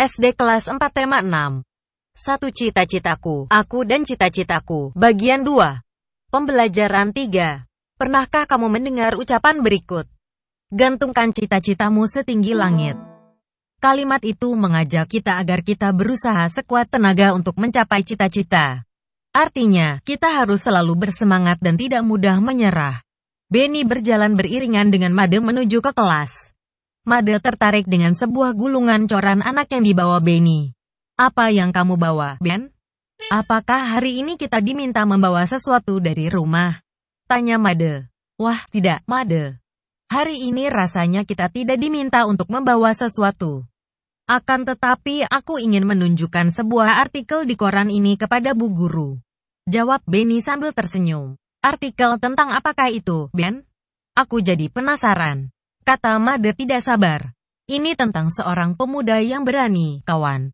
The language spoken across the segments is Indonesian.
SD kelas 4 tema 6. Satu cita-citaku, aku dan cita-citaku. Bagian 2. Pembelajaran 3. Pernahkah kamu mendengar ucapan berikut? Gantungkan cita-citamu setinggi langit. Kalimat itu mengajak kita agar kita berusaha sekuat tenaga untuk mencapai cita-cita. Artinya, kita harus selalu bersemangat dan tidak mudah menyerah. Benny berjalan beriringan dengan Made menuju ke kelas. Made tertarik dengan sebuah gulungan coran anak yang dibawa Benny. Apa yang kamu bawa, Ben? Apakah hari ini kita diminta membawa sesuatu dari rumah? Tanya Made. Wah, tidak, Made. Hari ini rasanya kita tidak diminta untuk membawa sesuatu. Akan tetapi aku ingin menunjukkan sebuah artikel di koran ini kepada Bu Guru. Jawab Benny sambil tersenyum. Artikel tentang apakah itu, Ben? Aku jadi penasaran. Kata Made tidak sabar. Ini tentang seorang pemuda yang berani, kawan.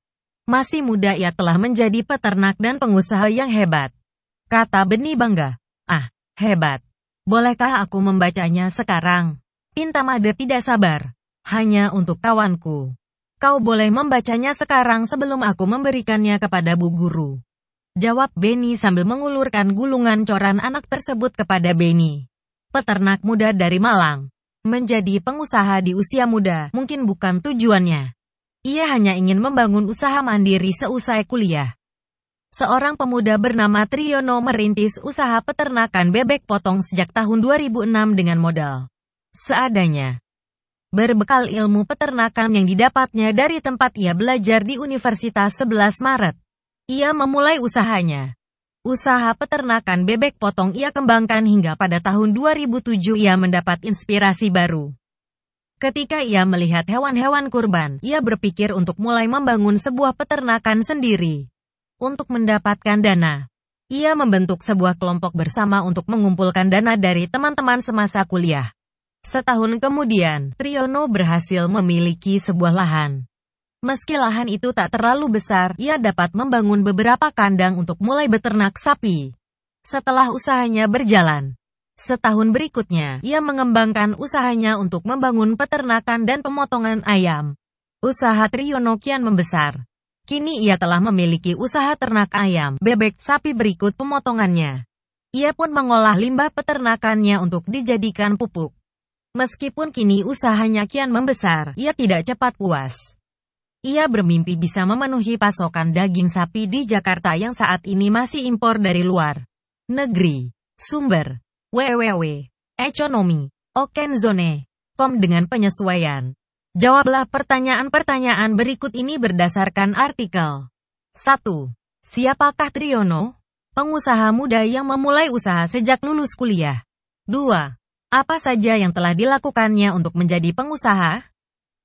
Masih muda ia telah menjadi peternak dan pengusaha yang hebat. Kata Beni bangga. Ah, hebat. Bolehkah aku membacanya sekarang? Pinta Made tidak sabar. Hanya untuk kawanku. Kau boleh membacanya sekarang sebelum aku memberikannya kepada Bu Guru. Jawab Beni sambil mengulurkan gulungan coran anak tersebut kepada Beni. Peternak muda dari Malang. Menjadi pengusaha di usia muda mungkin bukan tujuannya. Ia hanya ingin membangun usaha mandiri seusai kuliah. Seorang pemuda bernama Triyono merintis usaha peternakan bebek potong sejak tahun 2006 dengan modal seadanya. Berbekal ilmu peternakan yang didapatnya dari tempat ia belajar di Universitas 11 Maret, ia memulai usahanya. Usaha peternakan bebek potong ia kembangkan hingga pada tahun 2007 ia mendapat inspirasi baru. Ketika ia melihat hewan-hewan kurban, ia berpikir untuk mulai membangun sebuah peternakan sendiri. Untuk mendapatkan dana, ia membentuk sebuah kelompok bersama untuk mengumpulkan dana dari teman-teman semasa kuliah. Setahun kemudian, Triono berhasil memiliki sebuah lahan. Meski lahan itu tak terlalu besar, ia dapat membangun beberapa kandang untuk mulai beternak sapi. Setelah usahanya berjalan, setahun berikutnya, ia mengembangkan usahanya untuk membangun peternakan dan pemotongan ayam. Usaha Triyono kian membesar. Kini ia telah memiliki usaha ternak ayam, bebek, sapi berikut pemotongannya. Ia pun mengolah limbah peternakannya untuk dijadikan pupuk. Meskipun kini usahanya kian membesar, ia tidak cepat puas. Ia bermimpi bisa memenuhi pasokan daging sapi di Jakarta yang saat ini masih impor dari luar negeri. Sumber www. Ekonomi. Okenzone. Kom dengan penyesuaian. Jawablah pertanyaan-pertanyaan berikut ini berdasarkan artikel. 1. Siapakah Triyono, Pengusaha muda yang memulai usaha sejak lulus kuliah. 2. Apa saja yang telah dilakukannya untuk menjadi pengusaha?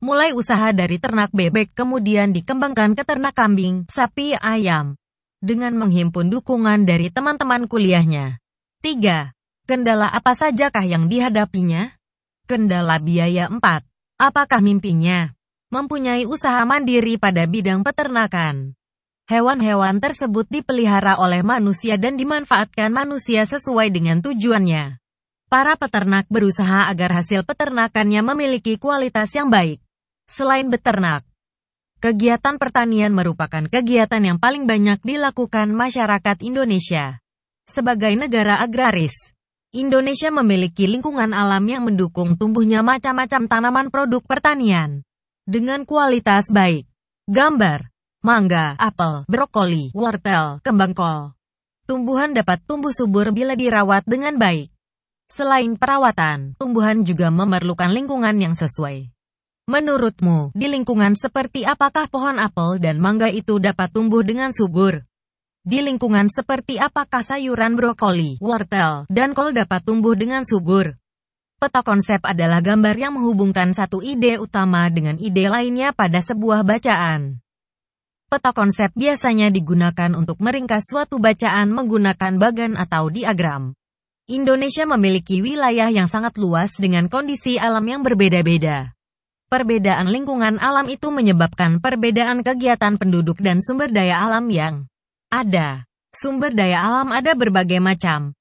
Mulai usaha dari ternak bebek kemudian dikembangkan ke ternak kambing, sapi, ayam. Dengan menghimpun dukungan dari teman-teman kuliahnya. 3. Kendala apa sajakah yang dihadapinya? Kendala biaya 4. Apakah mimpinya? Mempunyai usaha mandiri pada bidang peternakan. Hewan-hewan tersebut dipelihara oleh manusia dan dimanfaatkan manusia sesuai dengan tujuannya. Para peternak berusaha agar hasil peternakannya memiliki kualitas yang baik. Selain beternak, kegiatan pertanian merupakan kegiatan yang paling banyak dilakukan masyarakat Indonesia. Sebagai negara agraris, Indonesia memiliki lingkungan alam yang mendukung tumbuhnya macam-macam tanaman produk pertanian dengan kualitas baik. Gambar, mangga, apel, brokoli, wortel, kembang kol. Tumbuhan dapat tumbuh subur bila dirawat dengan baik. Selain perawatan, tumbuhan juga memerlukan lingkungan yang sesuai. Menurutmu, di lingkungan seperti apakah pohon apel dan mangga itu dapat tumbuh dengan subur? Di lingkungan seperti apakah sayuran brokoli, wortel, dan kol dapat tumbuh dengan subur? Peta konsep adalah gambar yang menghubungkan satu ide utama dengan ide lainnya pada sebuah bacaan. Peta konsep biasanya digunakan untuk meringkas suatu bacaan menggunakan bagan atau diagram. Indonesia memiliki wilayah yang sangat luas dengan kondisi alam yang berbeda-beda. Perbedaan lingkungan alam itu menyebabkan perbedaan kegiatan penduduk dan sumber daya alam yang ada. Sumber daya alam ada berbagai macam.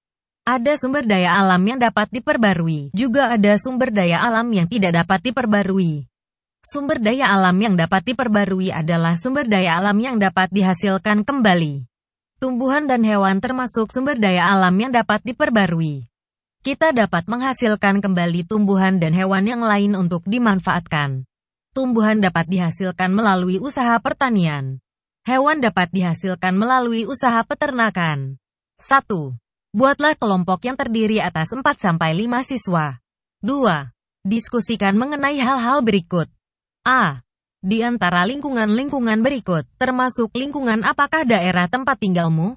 Ada sumber daya alam yang dapat diperbarui, juga ada sumber daya alam yang tidak dapat diperbarui. Sumber daya alam yang dapat diperbarui adalah sumber daya alam yang dapat dihasilkan kembali. Tumbuhan dan hewan termasuk sumber daya alam yang dapat diperbarui kita dapat menghasilkan kembali tumbuhan dan hewan yang lain untuk dimanfaatkan. Tumbuhan dapat dihasilkan melalui usaha pertanian. Hewan dapat dihasilkan melalui usaha peternakan. 1. Buatlah kelompok yang terdiri atas 4-5 siswa. 2. Diskusikan mengenai hal-hal berikut. A. Di antara lingkungan-lingkungan berikut, termasuk lingkungan apakah daerah tempat tinggalmu?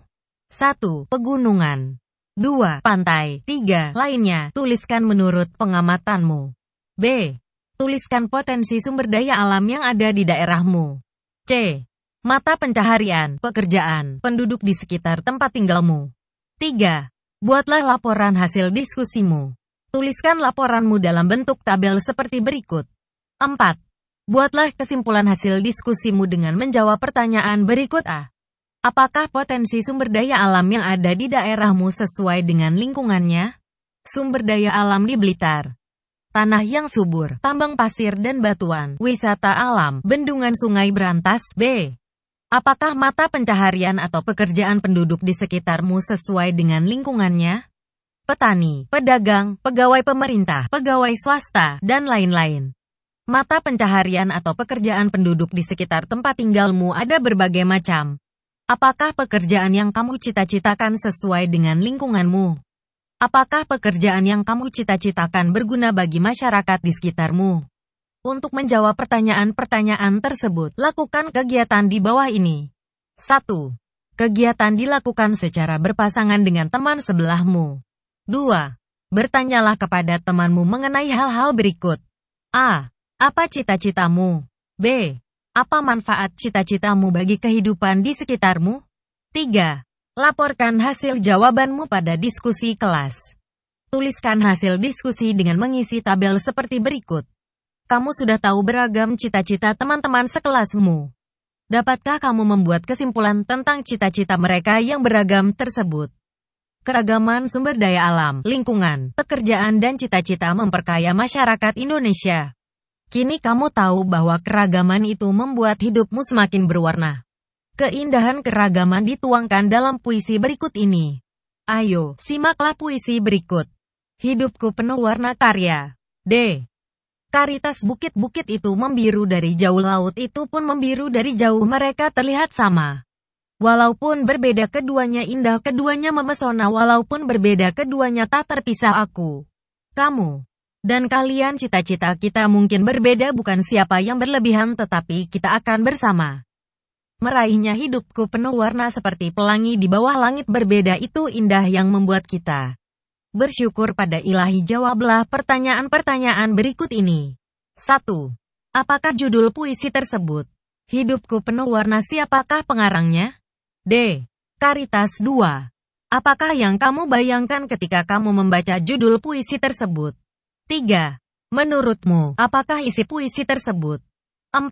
1. Pegunungan 2. Pantai 3. Lainnya, tuliskan menurut pengamatanmu. B. Tuliskan potensi sumber daya alam yang ada di daerahmu. C. Mata pencaharian, pekerjaan, penduduk di sekitar tempat tinggalmu. 3. Buatlah laporan hasil diskusimu. Tuliskan laporanmu dalam bentuk tabel seperti berikut. 4. Buatlah kesimpulan hasil diskusimu dengan menjawab pertanyaan berikut A. Apakah potensi sumber daya alam yang ada di daerahmu sesuai dengan lingkungannya? Sumber daya alam di Blitar tanah yang subur, tambang pasir dan batuan, wisata alam, bendungan sungai berantas, B. Apakah mata pencaharian atau pekerjaan penduduk di sekitarmu sesuai dengan lingkungannya? Petani, pedagang, pegawai pemerintah, pegawai swasta, dan lain-lain. Mata pencaharian atau pekerjaan penduduk di sekitar tempat tinggalmu ada berbagai macam. Apakah pekerjaan yang kamu cita-citakan sesuai dengan lingkunganmu? Apakah pekerjaan yang kamu cita-citakan berguna bagi masyarakat di sekitarmu? Untuk menjawab pertanyaan-pertanyaan tersebut, lakukan kegiatan di bawah ini. 1. Kegiatan dilakukan secara berpasangan dengan teman sebelahmu. 2. Bertanyalah kepada temanmu mengenai hal-hal berikut. A. Apa cita-citamu? B. Apa manfaat cita-citamu bagi kehidupan di sekitarmu? 3. Laporkan hasil jawabanmu pada diskusi kelas. Tuliskan hasil diskusi dengan mengisi tabel seperti berikut. Kamu sudah tahu beragam cita-cita teman-teman sekelasmu. Dapatkah kamu membuat kesimpulan tentang cita-cita mereka yang beragam tersebut? keragaman sumber daya alam, lingkungan, pekerjaan dan cita-cita memperkaya masyarakat Indonesia. Kini kamu tahu bahwa keragaman itu membuat hidupmu semakin berwarna. Keindahan keragaman dituangkan dalam puisi berikut ini. Ayo, simaklah puisi berikut. Hidupku penuh warna karya. D. Karitas bukit-bukit itu membiru dari jauh laut itu pun membiru dari jauh mereka terlihat sama. Walaupun berbeda keduanya indah keduanya memesona walaupun berbeda keduanya tak terpisah aku. Kamu. Dan kalian cita-cita kita mungkin berbeda bukan siapa yang berlebihan tetapi kita akan bersama. Meraihnya hidupku penuh warna seperti pelangi di bawah langit berbeda itu indah yang membuat kita bersyukur pada ilahi jawablah pertanyaan-pertanyaan berikut ini. 1. Apakah judul puisi tersebut? Hidupku penuh warna siapakah pengarangnya? D. Karitas 2. Apakah yang kamu bayangkan ketika kamu membaca judul puisi tersebut? 3. Menurutmu, apakah isi puisi tersebut? 4.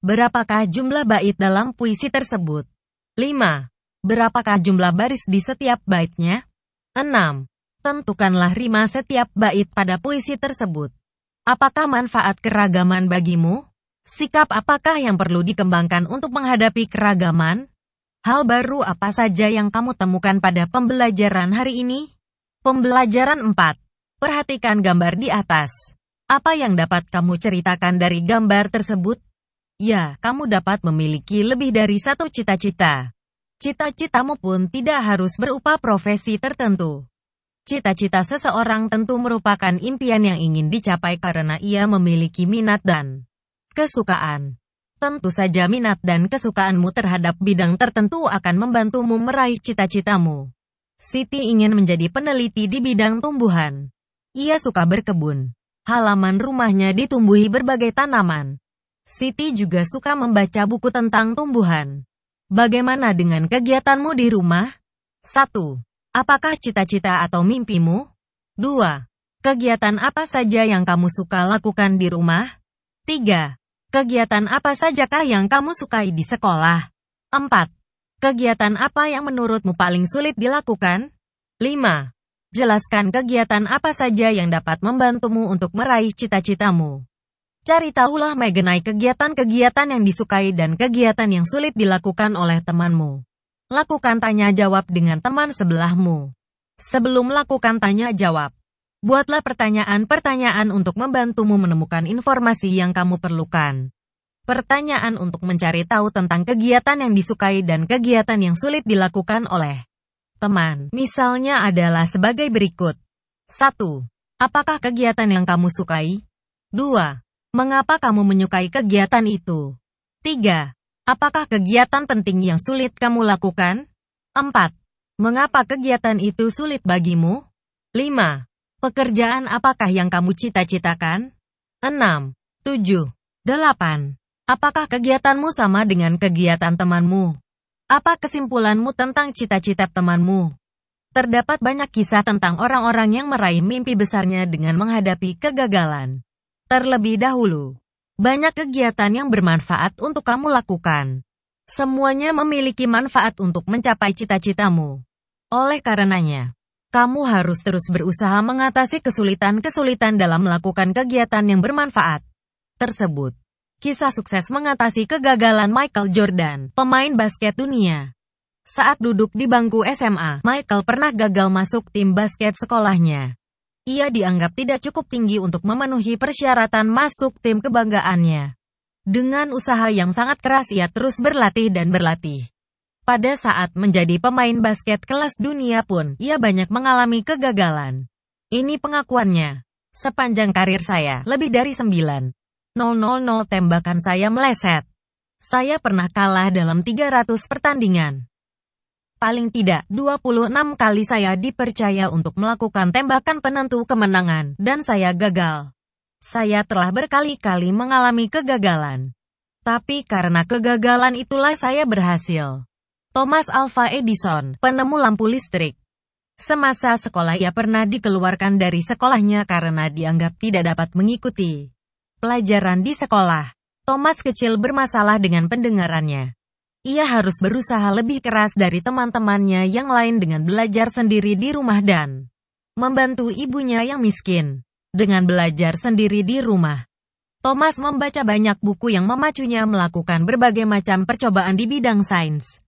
Berapakah jumlah bait dalam puisi tersebut? 5. Berapakah jumlah baris di setiap baitnya? 6. Tentukanlah rima setiap bait pada puisi tersebut. Apakah manfaat keragaman bagimu? Sikap apakah yang perlu dikembangkan untuk menghadapi keragaman? Hal baru apa saja yang kamu temukan pada pembelajaran hari ini? Pembelajaran 4. Perhatikan gambar di atas. Apa yang dapat kamu ceritakan dari gambar tersebut? Ya, kamu dapat memiliki lebih dari satu cita-cita. Cita-citamu pun tidak harus berupa profesi tertentu. Cita-cita seseorang tentu merupakan impian yang ingin dicapai karena ia memiliki minat dan kesukaan. Tentu saja minat dan kesukaanmu terhadap bidang tertentu akan membantumu meraih cita-citamu. Siti ingin menjadi peneliti di bidang tumbuhan. Ia suka berkebun. Halaman rumahnya ditumbuhi berbagai tanaman. Siti juga suka membaca buku tentang tumbuhan. Bagaimana dengan kegiatanmu di rumah? 1. Apakah cita-cita atau mimpimu? 2. Kegiatan apa saja yang kamu suka lakukan di rumah? 3. Kegiatan apa sajakah yang kamu sukai di sekolah? 4. Kegiatan apa yang menurutmu paling sulit dilakukan? 5. Jelaskan kegiatan apa saja yang dapat membantumu untuk meraih cita-citamu. Cari tahulah mengenai kegiatan-kegiatan yang disukai dan kegiatan yang sulit dilakukan oleh temanmu. Lakukan tanya jawab dengan teman sebelahmu. Sebelum lakukan tanya jawab, buatlah pertanyaan-pertanyaan untuk membantumu menemukan informasi yang kamu perlukan. Pertanyaan untuk mencari tahu tentang kegiatan yang disukai dan kegiatan yang sulit dilakukan oleh teman, misalnya adalah sebagai berikut. 1. Apakah kegiatan yang kamu sukai? 2. Mengapa kamu menyukai kegiatan itu? 3. Apakah kegiatan penting yang sulit kamu lakukan? 4. Mengapa kegiatan itu sulit bagimu? 5. Pekerjaan apakah yang kamu cita-citakan? 6. 7. 8. Apakah kegiatanmu sama dengan kegiatan temanmu? Apa kesimpulanmu tentang cita-cita temanmu? Terdapat banyak kisah tentang orang-orang yang meraih mimpi besarnya dengan menghadapi kegagalan. Terlebih dahulu, banyak kegiatan yang bermanfaat untuk kamu lakukan. Semuanya memiliki manfaat untuk mencapai cita-citamu. Oleh karenanya, kamu harus terus berusaha mengatasi kesulitan-kesulitan dalam melakukan kegiatan yang bermanfaat tersebut. Kisah sukses mengatasi kegagalan Michael Jordan, pemain basket dunia. Saat duduk di bangku SMA, Michael pernah gagal masuk tim basket sekolahnya. Ia dianggap tidak cukup tinggi untuk memenuhi persyaratan masuk tim kebanggaannya. Dengan usaha yang sangat keras ia terus berlatih dan berlatih. Pada saat menjadi pemain basket kelas dunia pun, ia banyak mengalami kegagalan. Ini pengakuannya. Sepanjang karir saya, lebih dari 9 000 tembakan saya meleset. Saya pernah kalah dalam 300 pertandingan. Paling tidak, 26 kali saya dipercaya untuk melakukan tembakan penentu kemenangan, dan saya gagal. Saya telah berkali-kali mengalami kegagalan. Tapi karena kegagalan itulah saya berhasil. Thomas Alva Edison, penemu lampu listrik. Semasa sekolah ia pernah dikeluarkan dari sekolahnya karena dianggap tidak dapat mengikuti Pelajaran di sekolah. Thomas kecil bermasalah dengan pendengarannya. Ia harus berusaha lebih keras dari teman-temannya yang lain dengan belajar sendiri di rumah dan membantu ibunya yang miskin. Dengan belajar sendiri di rumah, Thomas membaca banyak buku yang memacunya melakukan berbagai macam percobaan di bidang sains.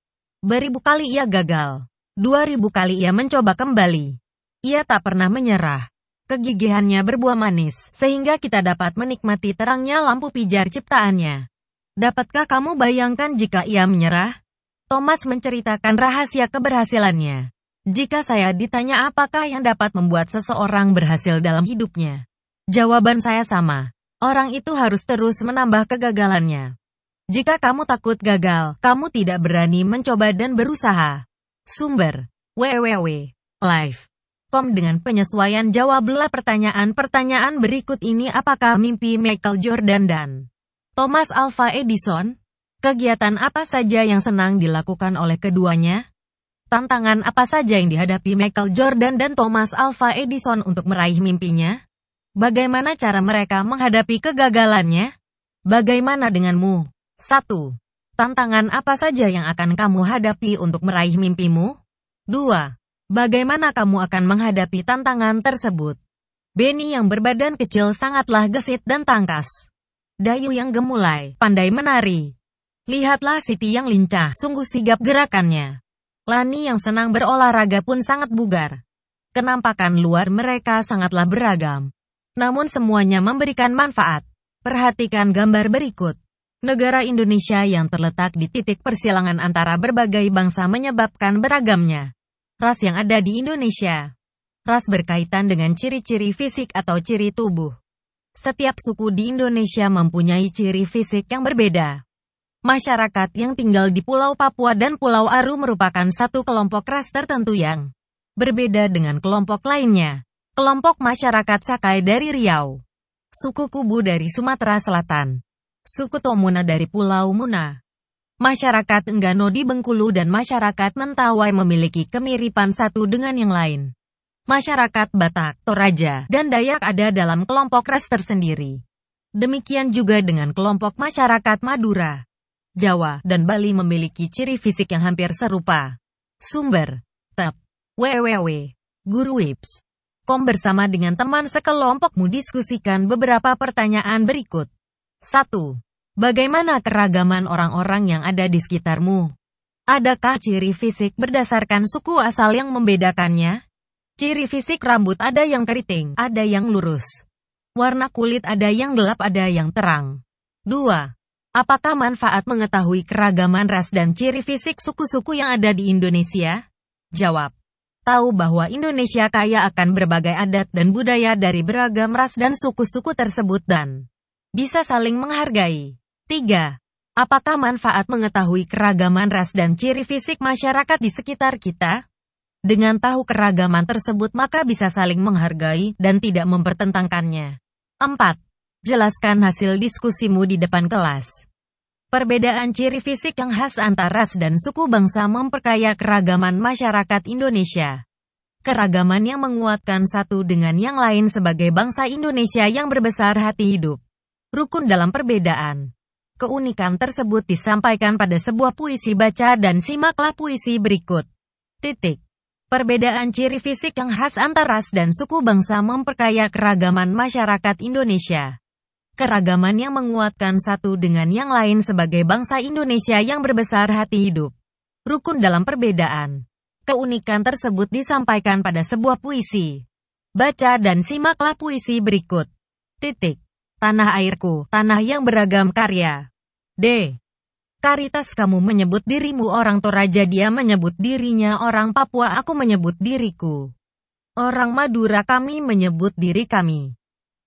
Beribu kali ia gagal, dua ribu kali ia mencoba kembali. Ia tak pernah menyerah. Kegigihannya berbuah manis, sehingga kita dapat menikmati terangnya lampu pijar ciptaannya. Dapatkah kamu bayangkan jika ia menyerah? Thomas menceritakan rahasia keberhasilannya. Jika saya ditanya apakah yang dapat membuat seseorang berhasil dalam hidupnya, jawaban saya sama. Orang itu harus terus menambah kegagalannya. Jika kamu takut gagal, kamu tidak berani mencoba dan berusaha. Sumber www.life com dengan penyesuaian jawablah pertanyaan-pertanyaan berikut ini apakah mimpi Michael Jordan dan Thomas Alva Edison? Kegiatan apa saja yang senang dilakukan oleh keduanya? Tantangan apa saja yang dihadapi Michael Jordan dan Thomas Alva Edison untuk meraih mimpinya? Bagaimana cara mereka menghadapi kegagalannya? Bagaimana denganmu? 1. Tantangan apa saja yang akan kamu hadapi untuk meraih mimpimu? 2. Bagaimana kamu akan menghadapi tantangan tersebut? Benny yang berbadan kecil sangatlah gesit dan tangkas. Dayu yang gemulai, pandai menari. Lihatlah Siti yang lincah, sungguh sigap gerakannya. Lani yang senang berolahraga pun sangat bugar. Kenampakan luar mereka sangatlah beragam. Namun semuanya memberikan manfaat. Perhatikan gambar berikut. Negara Indonesia yang terletak di titik persilangan antara berbagai bangsa menyebabkan beragamnya ras yang ada di Indonesia. Ras berkaitan dengan ciri-ciri fisik atau ciri tubuh. Setiap suku di Indonesia mempunyai ciri fisik yang berbeda. Masyarakat yang tinggal di Pulau Papua dan Pulau Aru merupakan satu kelompok ras tertentu yang berbeda dengan kelompok lainnya. Kelompok masyarakat Sakai dari Riau. Suku Kubu dari Sumatera Selatan. Suku Tomuna dari Pulau Muna masyarakat Enggano di Bengkulu dan masyarakat Mentawai memiliki kemiripan satu dengan yang lain. Masyarakat Batak, Toraja, dan Dayak ada dalam kelompok ras tersendiri. Demikian juga dengan kelompok masyarakat Madura, Jawa, dan Bali memiliki ciri fisik yang hampir serupa. Sumber, TEP, www, Guru Wips. Kom bersama dengan teman sekelompokmu diskusikan beberapa pertanyaan berikut. 1. Bagaimana keragaman orang-orang yang ada di sekitarmu? Adakah ciri fisik berdasarkan suku asal yang membedakannya? Ciri fisik rambut ada yang keriting, ada yang lurus. Warna kulit ada yang gelap, ada yang terang. 2. Apakah manfaat mengetahui keragaman ras dan ciri fisik suku-suku yang ada di Indonesia? Jawab. Tahu bahwa Indonesia kaya akan berbagai adat dan budaya dari beragam ras dan suku-suku tersebut dan bisa saling menghargai. 3. Apakah manfaat mengetahui keragaman ras dan ciri fisik masyarakat di sekitar kita? Dengan tahu keragaman tersebut maka bisa saling menghargai dan tidak mempertentangkannya. 4. Jelaskan hasil diskusimu di depan kelas. Perbedaan ciri fisik yang khas antara ras dan suku bangsa memperkaya keragaman masyarakat Indonesia. Keragaman yang menguatkan satu dengan yang lain sebagai bangsa Indonesia yang berbesar hati hidup. Rukun dalam perbedaan. Keunikan tersebut disampaikan pada sebuah puisi baca dan simaklah puisi berikut. Titik. Perbedaan ciri fisik yang khas antar ras dan suku bangsa memperkaya keragaman masyarakat Indonesia. Keragaman yang menguatkan satu dengan yang lain sebagai bangsa Indonesia yang berbesar hati hidup. Rukun dalam perbedaan. Keunikan tersebut disampaikan pada sebuah puisi. Baca dan simaklah puisi berikut. Titik. Tanah airku, tanah yang beragam karya. D. Karitas kamu menyebut dirimu orang Toraja dia menyebut dirinya orang Papua aku menyebut diriku. Orang Madura kami menyebut diri kami.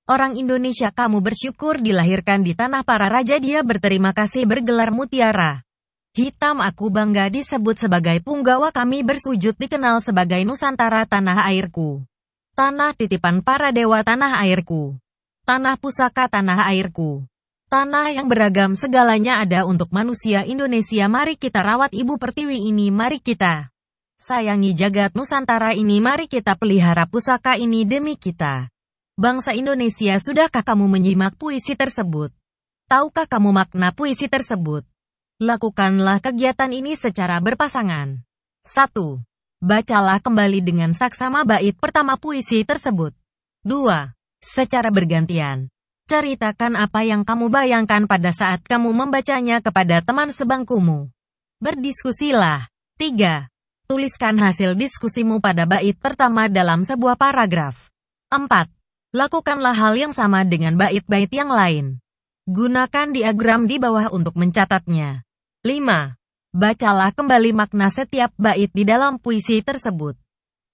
Orang Indonesia kamu bersyukur dilahirkan di tanah para raja dia berterima kasih bergelar mutiara. Hitam aku bangga disebut sebagai punggawa kami bersujud dikenal sebagai Nusantara tanah airku. Tanah titipan para dewa tanah airku. Tanah pusaka tanah airku. Tanah yang beragam segalanya ada untuk manusia Indonesia. Mari kita rawat Ibu Pertiwi ini, mari kita sayangi jagat Nusantara ini, mari kita pelihara pusaka ini demi kita. Bangsa Indonesia, sudahkah kamu menyimak puisi tersebut? Tahukah kamu makna puisi tersebut? Lakukanlah kegiatan ini secara berpasangan. 1. Bacalah kembali dengan saksama bait pertama puisi tersebut. 2. Secara bergantian. Ceritakan apa yang kamu bayangkan pada saat kamu membacanya kepada teman sebangkumu. Berdiskusilah. 3. Tuliskan hasil diskusimu pada bait pertama dalam sebuah paragraf. 4. Lakukanlah hal yang sama dengan bait-bait yang lain. Gunakan diagram di bawah untuk mencatatnya. 5. Bacalah kembali makna setiap bait di dalam puisi tersebut.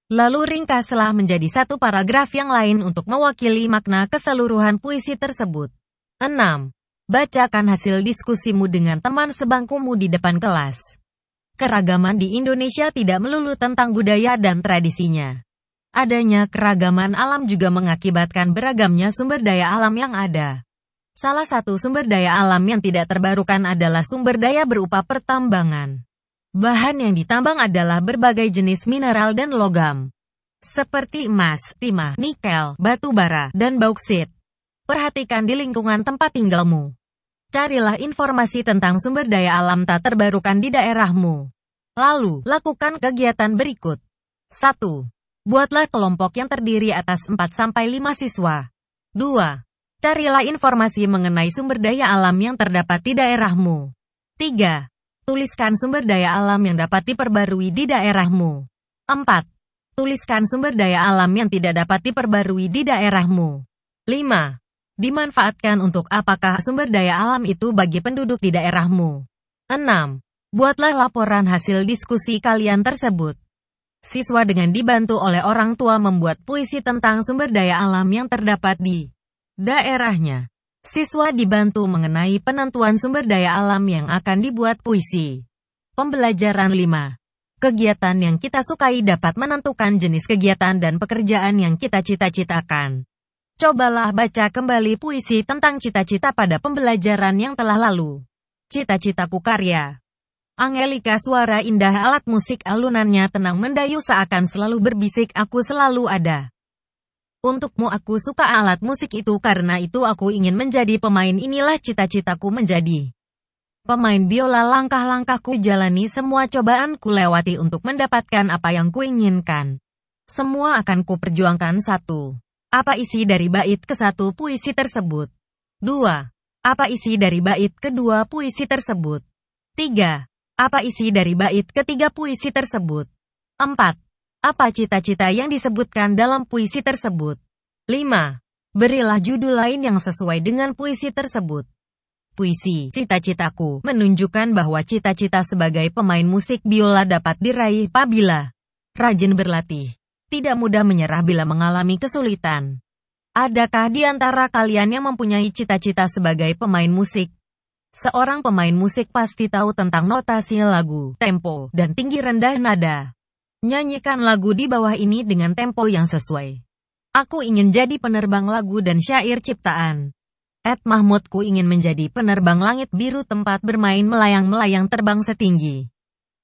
Lalu ringkaslah menjadi satu paragraf yang lain untuk mewakili makna keseluruhan puisi tersebut. 6. Bacakan hasil diskusimu dengan teman sebangkumu di depan kelas. Keragaman di Indonesia tidak melulu tentang budaya dan tradisinya. Adanya keragaman alam juga mengakibatkan beragamnya sumber daya alam yang ada. Salah satu sumber daya alam yang tidak terbarukan adalah sumber daya berupa pertambangan. Bahan yang ditambang adalah berbagai jenis mineral dan logam, seperti emas, timah, nikel, batu bara, dan bauksit. Perhatikan di lingkungan tempat tinggalmu. Carilah informasi tentang sumber daya alam tak terbarukan di daerahmu. Lalu, lakukan kegiatan berikut. 1. Buatlah kelompok yang terdiri atas 4-5 siswa. 2. Carilah informasi mengenai sumber daya alam yang terdapat di daerahmu. 3. Tuliskan sumber daya alam yang dapat diperbarui di daerahmu. 4. Tuliskan sumber daya alam yang tidak dapat diperbarui di daerahmu. 5. Dimanfaatkan untuk apakah sumber daya alam itu bagi penduduk di daerahmu. 6. Buatlah laporan hasil diskusi kalian tersebut. Siswa dengan dibantu oleh orang tua membuat puisi tentang sumber daya alam yang terdapat di daerahnya. Siswa dibantu mengenai penentuan sumber daya alam yang akan dibuat puisi. Pembelajaran 5. Kegiatan yang kita sukai dapat menentukan jenis kegiatan dan pekerjaan yang kita cita-citakan. Cobalah baca kembali puisi tentang cita-cita pada pembelajaran yang telah lalu. Cita-citaku karya. Angelika suara indah alat musik alunannya tenang mendayu seakan selalu berbisik aku selalu ada. Untukmu aku suka alat musik itu karena itu aku ingin menjadi pemain inilah cita-citaku menjadi. Pemain biola langkah-langkahku jalani semua cobaan ku lewati untuk mendapatkan apa yang kuinginkan. Semua akan kuperjuangkan satu. Apa isi dari bait ke satu puisi tersebut? dua Apa isi dari bait kedua puisi tersebut? tiga Apa isi dari bait ketiga puisi tersebut? empat apa cita-cita yang disebutkan dalam puisi tersebut? 5. Berilah judul lain yang sesuai dengan puisi tersebut. Puisi Cita-citaku menunjukkan bahwa cita-cita sebagai pemain musik biola dapat diraih apabila rajin berlatih, tidak mudah menyerah bila mengalami kesulitan. Adakah di antara kalian yang mempunyai cita-cita sebagai pemain musik? Seorang pemain musik pasti tahu tentang notasi lagu, tempo, dan tinggi rendah nada. Nyanyikan lagu di bawah ini dengan tempo yang sesuai. Aku ingin jadi penerbang lagu dan syair ciptaan. Ed Mahmudku ingin menjadi penerbang langit biru tempat bermain melayang-melayang terbang setinggi.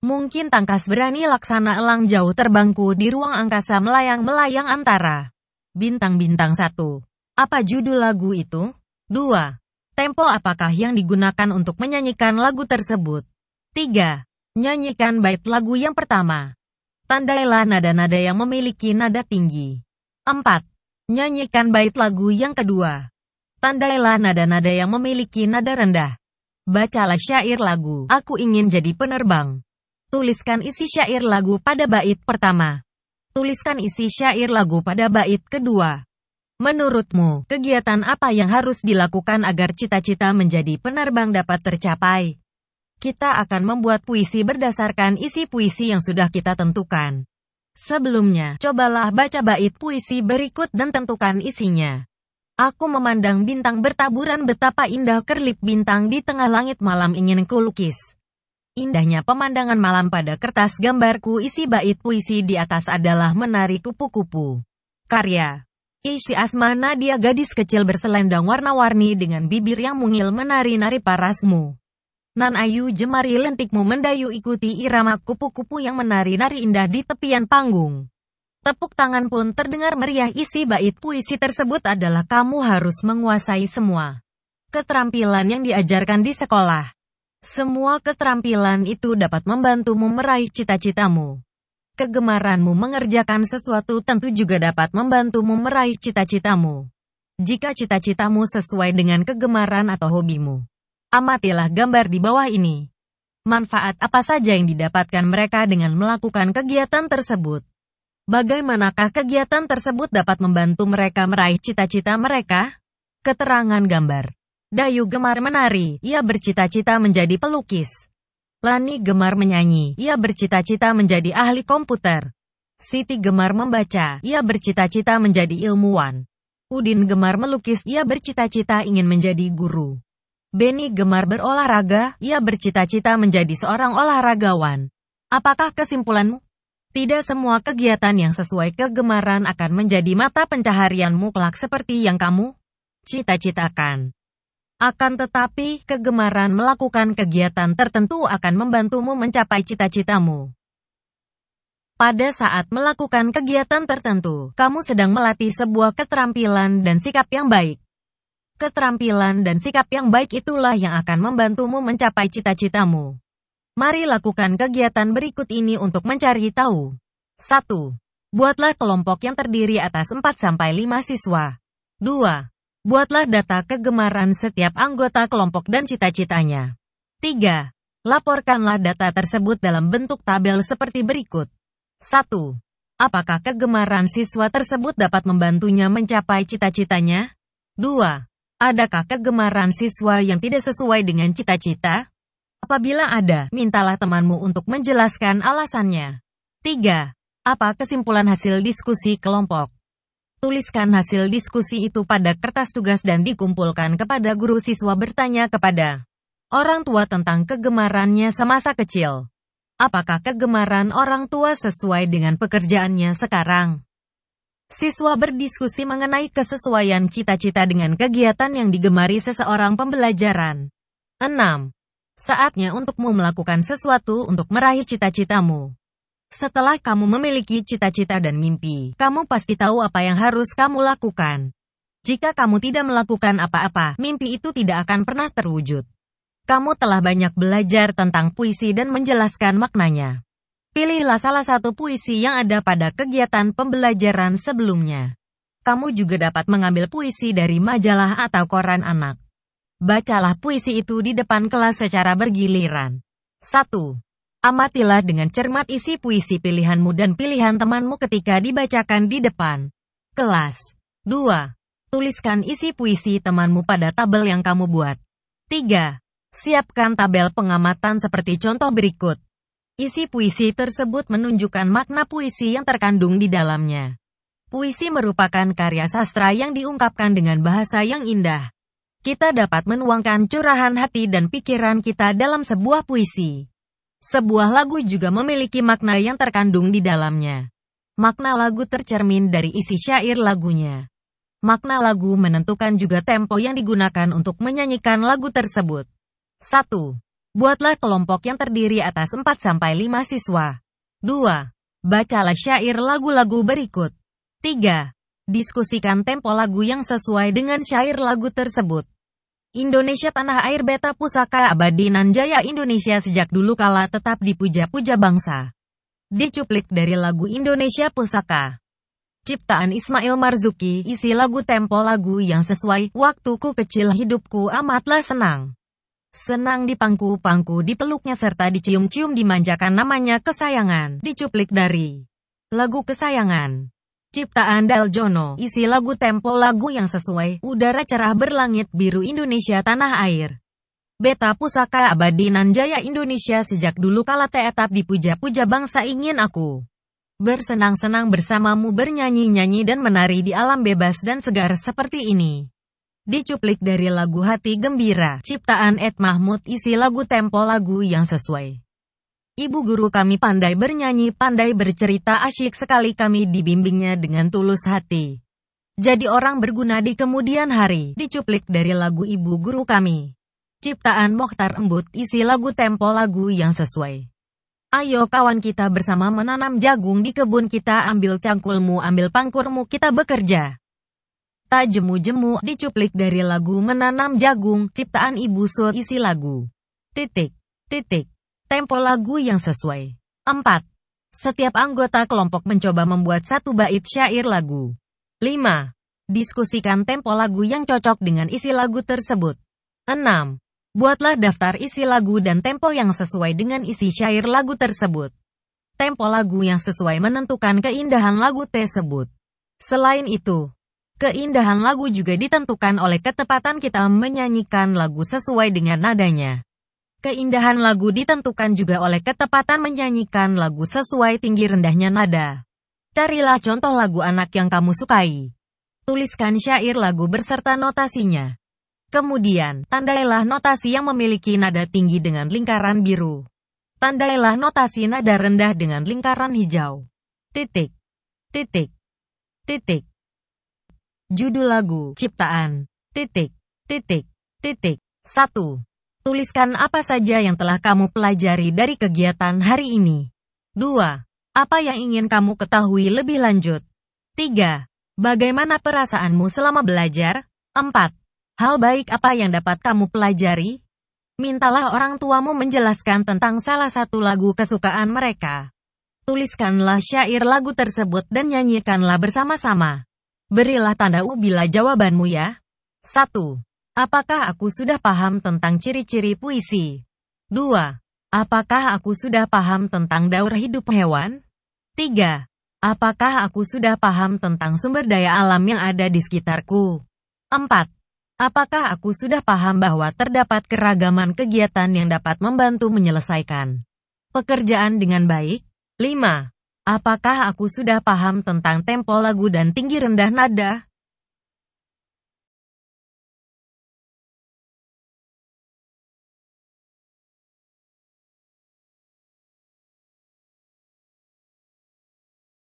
Mungkin tangkas berani laksana elang jauh terbangku di ruang angkasa melayang-melayang antara. Bintang-bintang satu. Apa judul lagu itu? Dua. Tempo apakah yang digunakan untuk menyanyikan lagu tersebut? Tiga. Nyanyikan bait lagu yang pertama. Tandailah nada-nada yang memiliki nada tinggi. 4. Nyanyikan bait lagu yang kedua. Tandailah nada-nada yang memiliki nada rendah. Bacalah syair lagu, Aku Ingin Jadi Penerbang. Tuliskan isi syair lagu pada bait pertama. Tuliskan isi syair lagu pada bait kedua. Menurutmu, kegiatan apa yang harus dilakukan agar cita-cita menjadi penerbang dapat tercapai? Kita akan membuat puisi berdasarkan isi puisi yang sudah kita tentukan. Sebelumnya, cobalah baca bait puisi berikut dan tentukan isinya. Aku memandang bintang bertaburan betapa indah kerlip bintang di tengah langit malam ingin kulukis. Indahnya pemandangan malam pada kertas gambarku isi bait puisi di atas adalah menari kupu-kupu. Karya Isi Asmana dia gadis kecil berselendang warna-warni dengan bibir yang mungil menari-nari parasmu. Nan Ayu jemari lentikmu mendayu ikuti irama kupu-kupu yang menari-nari indah di tepian panggung. Tepuk tangan pun terdengar meriah isi bait puisi tersebut adalah kamu harus menguasai semua keterampilan yang diajarkan di sekolah. Semua keterampilan itu dapat membantumu meraih cita-citamu. Kegemaranmu mengerjakan sesuatu tentu juga dapat membantumu meraih cita-citamu. Jika cita-citamu sesuai dengan kegemaran atau hobimu amatilah gambar di bawah ini. Manfaat apa saja yang didapatkan mereka dengan melakukan kegiatan tersebut? Bagaimanakah kegiatan tersebut dapat membantu mereka meraih cita-cita mereka? Keterangan gambar. Dayu gemar menari, ia bercita-cita menjadi pelukis. Lani gemar menyanyi, ia bercita-cita menjadi ahli komputer. Siti gemar membaca, ia bercita-cita menjadi ilmuwan. Udin gemar melukis, ia bercita-cita ingin menjadi guru. Benny gemar berolahraga, ia bercita-cita menjadi seorang olahragawan. Apakah kesimpulanmu? Tidak semua kegiatan yang sesuai kegemaran akan menjadi mata pencaharianmu muklak seperti yang kamu cita-citakan. Akan tetapi, kegemaran melakukan kegiatan tertentu akan membantumu mencapai cita-citamu. Pada saat melakukan kegiatan tertentu, kamu sedang melatih sebuah keterampilan dan sikap yang baik. Keterampilan dan sikap yang baik itulah yang akan membantumu mencapai cita-citamu. Mari lakukan kegiatan berikut ini untuk mencari tahu. 1. Buatlah kelompok yang terdiri atas 4-5 siswa. 2. Buatlah data kegemaran setiap anggota kelompok dan cita-citanya. 3. Laporkanlah data tersebut dalam bentuk tabel seperti berikut. 1. Apakah kegemaran siswa tersebut dapat membantunya mencapai cita-citanya? 2. Adakah kegemaran siswa yang tidak sesuai dengan cita-cita? Apabila ada, mintalah temanmu untuk menjelaskan alasannya. 3. Apa kesimpulan hasil diskusi kelompok? Tuliskan hasil diskusi itu pada kertas tugas dan dikumpulkan kepada guru siswa bertanya kepada orang tua tentang kegemarannya semasa kecil. Apakah kegemaran orang tua sesuai dengan pekerjaannya sekarang? Siswa berdiskusi mengenai kesesuaian cita-cita dengan kegiatan yang digemari seseorang pembelajaran. 6. Saatnya untukmu melakukan sesuatu untuk meraih cita-citamu. Setelah kamu memiliki cita-cita dan mimpi, kamu pasti tahu apa yang harus kamu lakukan. Jika kamu tidak melakukan apa-apa, mimpi itu tidak akan pernah terwujud. Kamu telah banyak belajar tentang puisi dan menjelaskan maknanya. Pilihlah salah satu puisi yang ada pada kegiatan pembelajaran sebelumnya. Kamu juga dapat mengambil puisi dari majalah atau koran anak. Bacalah puisi itu di depan kelas secara bergiliran. 1. Amatilah dengan cermat isi puisi pilihanmu dan pilihan temanmu ketika dibacakan di depan kelas. 2. Tuliskan isi puisi temanmu pada tabel yang kamu buat. 3. Siapkan tabel pengamatan seperti contoh berikut. Isi puisi tersebut menunjukkan makna puisi yang terkandung di dalamnya. Puisi merupakan karya sastra yang diungkapkan dengan bahasa yang indah. Kita dapat menuangkan curahan hati dan pikiran kita dalam sebuah puisi. Sebuah lagu juga memiliki makna yang terkandung di dalamnya. Makna lagu tercermin dari isi syair lagunya. Makna lagu menentukan juga tempo yang digunakan untuk menyanyikan lagu tersebut. 1. Buatlah kelompok yang terdiri atas 4-5 siswa. 2. Bacalah syair lagu-lagu berikut. 3. Diskusikan tempo lagu yang sesuai dengan syair lagu tersebut. Indonesia Tanah Air Beta Pusaka Abadi Nanjaya Indonesia sejak dulu kala tetap dipuja-puja bangsa. Dicuplik dari lagu Indonesia Pusaka. Ciptaan Ismail Marzuki, isi lagu tempo lagu yang sesuai, waktuku kecil hidupku amatlah senang. Senang dipangku-pangku dipeluknya serta dicium-cium dimanjakan namanya kesayangan. Dicuplik dari lagu kesayangan. Ciptaan Dal Jono, isi lagu tempo lagu yang sesuai, udara cerah berlangit biru Indonesia tanah air. Beta pusaka abadi jaya Indonesia sejak dulu kala teetap dipuja-puja bangsa ingin aku. Bersenang-senang bersamamu bernyanyi-nyanyi dan menari di alam bebas dan segar seperti ini. Dicuplik dari lagu Hati Gembira, ciptaan Ed Mahmud isi lagu tempo lagu yang sesuai. Ibu guru kami pandai bernyanyi, pandai bercerita asyik sekali kami dibimbingnya dengan tulus hati. Jadi orang berguna di kemudian hari, dicuplik dari lagu ibu guru kami. Ciptaan Mokhtar Embut isi lagu tempo lagu yang sesuai. Ayo kawan kita bersama menanam jagung di kebun kita ambil cangkulmu ambil pangkurmu kita bekerja kata jemu-jemu, dicuplik dari lagu Menanam Jagung, ciptaan Ibu Sul isi lagu. Titik. Titik. Tempo lagu yang sesuai. 4. Setiap anggota kelompok mencoba membuat satu bait syair lagu. 5. Diskusikan tempo lagu yang cocok dengan isi lagu tersebut. 6. Buatlah daftar isi lagu dan tempo yang sesuai dengan isi syair lagu tersebut. Tempo lagu yang sesuai menentukan keindahan lagu tersebut. Selain itu, Keindahan lagu juga ditentukan oleh ketepatan kita menyanyikan lagu sesuai dengan nadanya. Keindahan lagu ditentukan juga oleh ketepatan menyanyikan lagu sesuai tinggi rendahnya nada. Carilah contoh lagu anak yang kamu sukai. Tuliskan syair lagu berserta notasinya. Kemudian, tandailah notasi yang memiliki nada tinggi dengan lingkaran biru. Tandailah notasi nada rendah dengan lingkaran hijau. Titik. Titik. Titik. Judul lagu ciptaan. Titik. Titik. Titik. Satu. Tuliskan apa saja yang telah kamu pelajari dari kegiatan hari ini. Dua. Apa yang ingin kamu ketahui lebih lanjut? Tiga. Bagaimana perasaanmu selama belajar? Empat. Hal baik apa yang dapat kamu pelajari? Mintalah orang tuamu menjelaskan tentang salah satu lagu kesukaan mereka. Tuliskanlah syair lagu tersebut dan nyanyikanlah bersama-sama. Berilah tanda U bila jawabanmu ya. 1. Apakah aku sudah paham tentang ciri-ciri puisi? 2. Apakah aku sudah paham tentang daur hidup hewan? 3. Apakah aku sudah paham tentang sumber daya alam yang ada di sekitarku? 4. Apakah aku sudah paham bahwa terdapat keragaman kegiatan yang dapat membantu menyelesaikan pekerjaan dengan baik? 5. Apakah aku sudah paham tentang tempo lagu dan tinggi rendah nada?